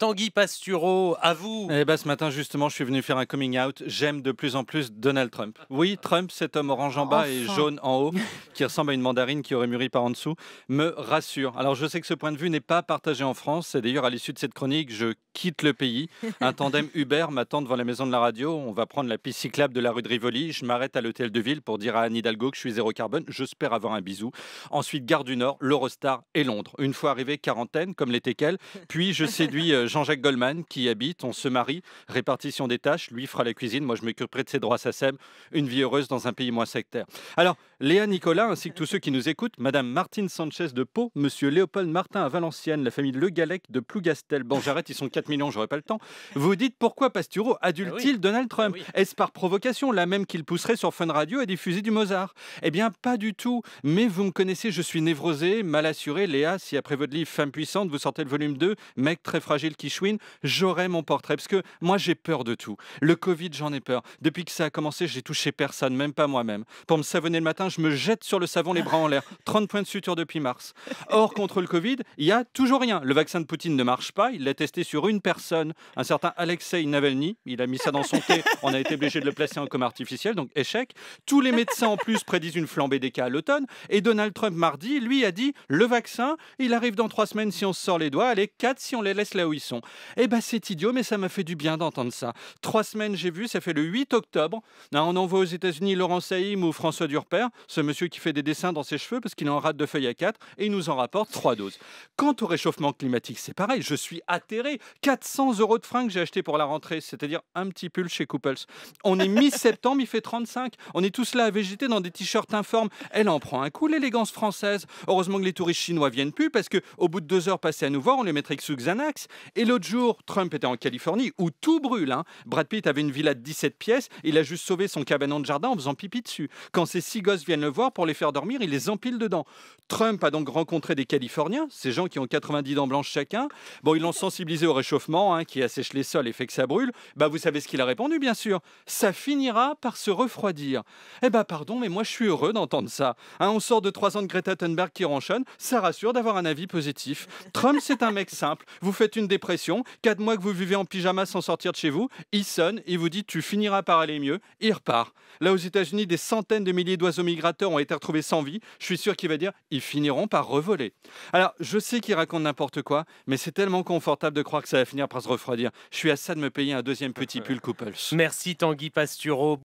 Tanguy Pastureau, à vous. Eh ben, ce matin, justement, je suis venu faire un coming out. J'aime de plus en plus Donald Trump. Oui, Trump, cet homme orange en bas et jaune en haut, qui ressemble à une mandarine qui aurait mûri par en dessous, me rassure. Alors, je sais que ce point de vue n'est pas partagé en France. Et d'ailleurs, à l'issue de cette chronique, je quitte le pays. Un tandem Uber m'attend devant la maison de la radio. On va prendre la piste cyclable de la rue de Rivoli. Je m'arrête à l'hôtel de ville pour dire à Anne Hidalgo que je suis zéro carbone. J'espère avoir un bisou. Ensuite, Gare du Nord, l'Eurostar et Londres. Une fois arrivé, quarantaine, comme l'était qu'elle. Puis, je séduis. Euh, Jean-Jacques Goldman qui habite. On se marie, répartition des tâches. Lui fera la cuisine. Moi, je m'occuperai de ses droits sème Une vie heureuse dans un pays moins sectaire. Alors, Léa Nicolas, ainsi que tous ceux qui nous écoutent, Madame Martine Sanchez de Pau, Monsieur Léopold Martin à Valenciennes, la famille Le galec de Plougastel. Bon, j'arrête, ils sont 4 millions, j'aurais pas le temps. Vous dites pourquoi Pasturo adulte t il eh Donald Trump eh Est-ce par provocation, la même qu'il pousserait sur Fun Radio à diffuser du Mozart Eh bien, pas du tout. Mais vous me connaissez, je suis névrosé, mal assuré. Léa, si après votre livre Femme puissante, vous sortez le volume 2, Mec très fragile Kishwin, j'aurai mon portrait. Parce que moi, j'ai peur de tout. Le Covid, j'en ai peur. Depuis que ça a commencé, j'ai touché personne, même pas moi-même. Pour me savonner le matin, je me jette sur le savon, les bras en l'air. 30 points de suture depuis mars. Or, contre le Covid, il y a toujours rien. Le vaccin de Poutine ne marche pas. Il l'a testé sur une personne, un certain Alexei Navalny. Il a mis ça dans son thé. On a été obligé de le placer en coma artificiel, donc échec. Tous les médecins, en plus, prédisent une flambée des cas à l'automne. Et Donald Trump, mardi, lui, a dit le vaccin, il arrive dans trois semaines si on se sort les doigts, les quatre si on les laisse là où ils eh ben c'est idiot, mais ça m'a fait du bien d'entendre ça. Trois semaines, j'ai vu, ça fait le 8 octobre. Là, on envoie aux États-Unis Laurent Saïm ou François Durper, ce monsieur qui fait des dessins dans ses cheveux parce qu'il en rate de feuilles à quatre, et il nous en rapporte trois doses. Quant au réchauffement climatique, c'est pareil, je suis atterré. 400 euros de fringues j'ai acheté pour la rentrée, c'est-à-dire un petit pull chez Couples. On est mi-septembre, il fait 35. On est tous là à végéter dans des t-shirts informes. Elle en prend un coup, l'élégance française. Heureusement que les touristes chinois viennent plus parce qu'au bout de deux heures passées à nous voir, on les mettrait sous Xanax. Et l'autre jour, Trump était en Californie, où tout brûle. Hein. Brad Pitt avait une villa de 17 pièces, il a juste sauvé son cabanon de jardin en faisant pipi dessus. Quand ces six gosses viennent le voir pour les faire dormir, il les empile dedans. Trump a donc rencontré des Californiens, ces gens qui ont 90 dents blanches chacun. Bon, ils l'ont sensibilisé au réchauffement, hein, qui assèche les sols et fait que ça brûle. Bah, vous savez ce qu'il a répondu, bien sûr. Ça finira par se refroidir. Eh ben, pardon, mais moi, je suis heureux d'entendre ça. Hein, on sort de trois ans de Greta Thunberg qui ronchonne. Ça rassure d'avoir un avis positif. Trump, c'est un mec simple. Vous faites une dépense Quatre 4 mois que vous vivez en pyjama sans sortir de chez vous, il sonne, il vous dit tu finiras par aller mieux, il repart. Là aux États-Unis, des centaines de milliers d'oiseaux migrateurs ont été retrouvés sans vie. Je suis sûr qu'il va dire ils finiront par revoler. Alors, je sais qu'il raconte n'importe quoi, mais c'est tellement confortable de croire que ça va finir par se refroidir. Je suis à ça de me payer un deuxième petit pull couples. Merci Tanguy Pasturo.